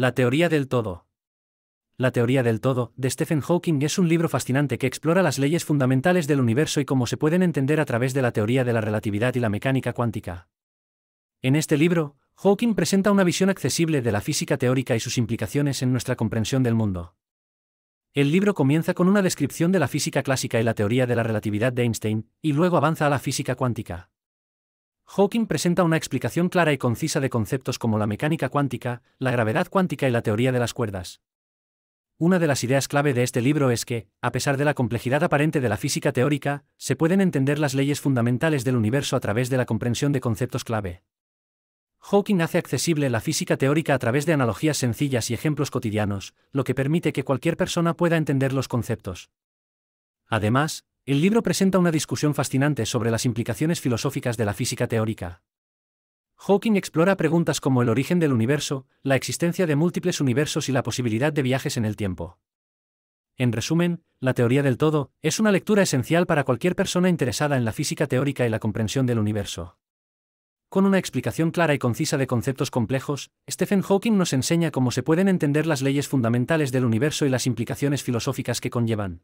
La teoría del todo. La teoría del todo, de Stephen Hawking, es un libro fascinante que explora las leyes fundamentales del universo y cómo se pueden entender a través de la teoría de la relatividad y la mecánica cuántica. En este libro, Hawking presenta una visión accesible de la física teórica y sus implicaciones en nuestra comprensión del mundo. El libro comienza con una descripción de la física clásica y la teoría de la relatividad de Einstein, y luego avanza a la física cuántica. Hawking presenta una explicación clara y concisa de conceptos como la mecánica cuántica, la gravedad cuántica y la teoría de las cuerdas. Una de las ideas clave de este libro es que, a pesar de la complejidad aparente de la física teórica, se pueden entender las leyes fundamentales del universo a través de la comprensión de conceptos clave. Hawking hace accesible la física teórica a través de analogías sencillas y ejemplos cotidianos, lo que permite que cualquier persona pueda entender los conceptos. Además, el libro presenta una discusión fascinante sobre las implicaciones filosóficas de la física teórica. Hawking explora preguntas como el origen del universo, la existencia de múltiples universos y la posibilidad de viajes en el tiempo. En resumen, la teoría del todo es una lectura esencial para cualquier persona interesada en la física teórica y la comprensión del universo. Con una explicación clara y concisa de conceptos complejos, Stephen Hawking nos enseña cómo se pueden entender las leyes fundamentales del universo y las implicaciones filosóficas que conllevan.